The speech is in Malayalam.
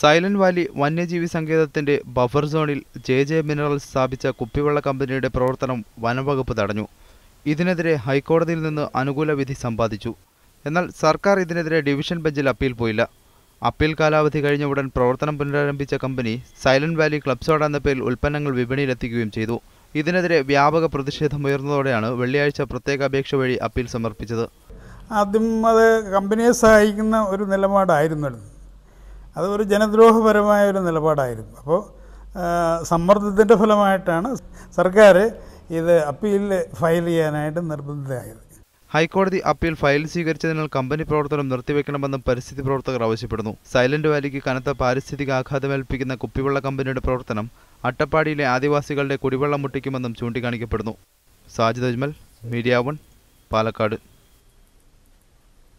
സൈലന്റ് വാലി വന്യജീവി സങ്കേതത്തിന്റെ ബഫർ സോണിൽ ജെ ജെ മിനറൽസ് സ്ഥാപിച്ച കുപ്പിവെള്ള കമ്പനിയുടെ പ്രവർത്തനം വനംവകുപ്പ് തടഞ്ഞു ഇതിനെതിരെ ഹൈക്കോടതിയിൽ നിന്ന് അനുകൂല വിധി സമ്പാദിച്ചു എന്നാൽ സർക്കാർ ഇതിനെതിരെ ഡിവിഷൻ ബെഞ്ചിൽ അപ്പീൽ പോയില്ല അപ്പീൽ കാലാവധി കഴിഞ്ഞ ഉടൻ പ്രവർത്തനം പുനരാരംഭിച്ച കമ്പനി സൈലന്റ് വാലി ക്ലബ് സോഡ എന്ന പേരിൽ ഉൽപ്പന്നങ്ങൾ വിപണിയിലെത്തിക്കുകയും ചെയ്തു ഇതിനെതിരെ വ്യാപക പ്രതിഷേധം ഉയർന്നതോടെയാണ് വെള്ളിയാഴ്ച പ്രത്യേക അപേക്ഷ വഴി അപ്പീൽ സമർപ്പിച്ചത് ആദ്യം അത് കമ്പനിയെ സഹായിക്കുന്ന ഒരു നിലപാടായിരുന്നു അത് ഒരു ജനദ്രോഹപരമായ ഒരു നിലപാടായിരുന്നു അപ്പോൾ സമ്മർദ്ദത്തിൻ്റെ ഫലമായിട്ടാണ് സർക്കാർ ഇത് അപ്പീൽ ഫയൽ ചെയ്യാനായിട്ട് നിർബന്ധിതയായത് ഹൈക്കോടതി അപ്പീൽ ഫയൽ സ്വീകരിച്ചതിനാൽ കമ്പനി പ്രവർത്തനം നിർത്തിവെക്കണമെന്നും പരിസ്ഥിതി പ്രവർത്തകർ ആവശ്യപ്പെടുന്നു സൈലന്റ് വാലിക്ക് കനത്ത പാരിസ്ഥിതിക ആഘാതമേൽപ്പിക്കുന്ന കുപ്പിവെള്ള കമ്പനിയുടെ പ്രവർത്തനം അട്ടപ്പാടിയിലെ ആദിവാസികളുടെ കുടിവെള്ളം മുട്ടിക്കുമെന്നും ചൂണ്ടിക്കാണിക്കപ്പെടുന്നു സാജിദ് അജ്മൽ മീഡിയ വൺ പാലക്കാട്